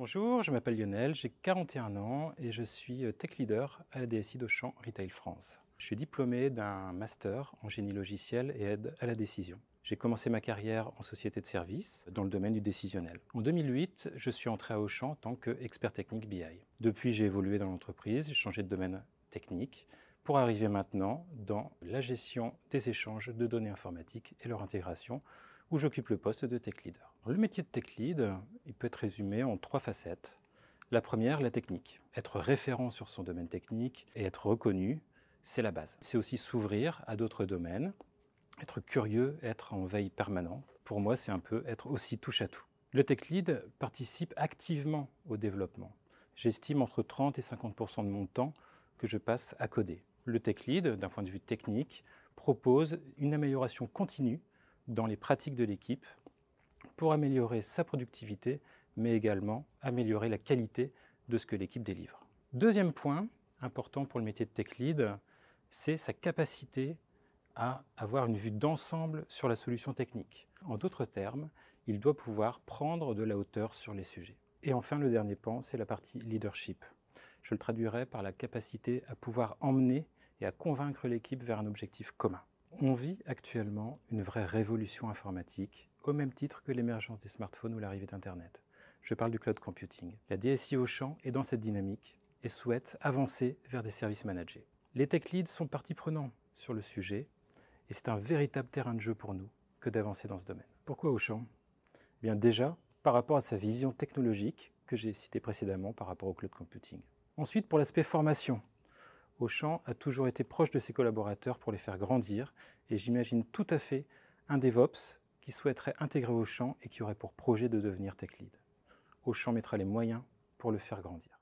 Bonjour, je m'appelle Lionel, j'ai 41 ans et je suis euh, tech leader à la DSI d'Auchan Retail France. Je suis diplômé d'un master en génie logiciel et aide à la décision. J'ai commencé ma carrière en société de service dans le domaine du décisionnel. En 2008, je suis entré à Auchan en tant qu'expert technique BI. Depuis, j'ai évolué dans l'entreprise, j'ai changé de domaine technique pour arriver maintenant dans la gestion des échanges de données informatiques et leur intégration où j'occupe le poste de tech leader. Le métier de tech lead, il peut être résumé en trois facettes. La première, la technique. Être référent sur son domaine technique et être reconnu, c'est la base. C'est aussi s'ouvrir à d'autres domaines, être curieux, être en veille permanente. Pour moi, c'est un peu être aussi touche à tout. Le tech lead participe activement au développement. J'estime entre 30 et 50 de mon temps que je passe à coder. Le tech lead, d'un point de vue technique, propose une amélioration continue dans les pratiques de l'équipe pour améliorer sa productivité, mais également améliorer la qualité de ce que l'équipe délivre. Deuxième point important pour le métier de tech lead, c'est sa capacité à avoir une vue d'ensemble sur la solution technique. En d'autres termes, il doit pouvoir prendre de la hauteur sur les sujets. Et enfin, le dernier point, c'est la partie leadership. Je le traduirai par la capacité à pouvoir emmener et à convaincre l'équipe vers un objectif commun. On vit actuellement une vraie révolution informatique, au même titre que l'émergence des smartphones ou l'arrivée d'Internet. Je parle du cloud computing. La DSI Auchan est dans cette dynamique et souhaite avancer vers des services managés. Les tech leads sont partie prenante sur le sujet et c'est un véritable terrain de jeu pour nous que d'avancer dans ce domaine. Pourquoi Auchan eh Bien déjà, par rapport à sa vision technologique que j'ai citée précédemment par rapport au cloud computing. Ensuite, pour l'aspect formation, Auchan a toujours été proche de ses collaborateurs pour les faire grandir et j'imagine tout à fait un DevOps qui souhaiterait intégrer Auchan et qui aurait pour projet de devenir tech lead. Auchan mettra les moyens pour le faire grandir.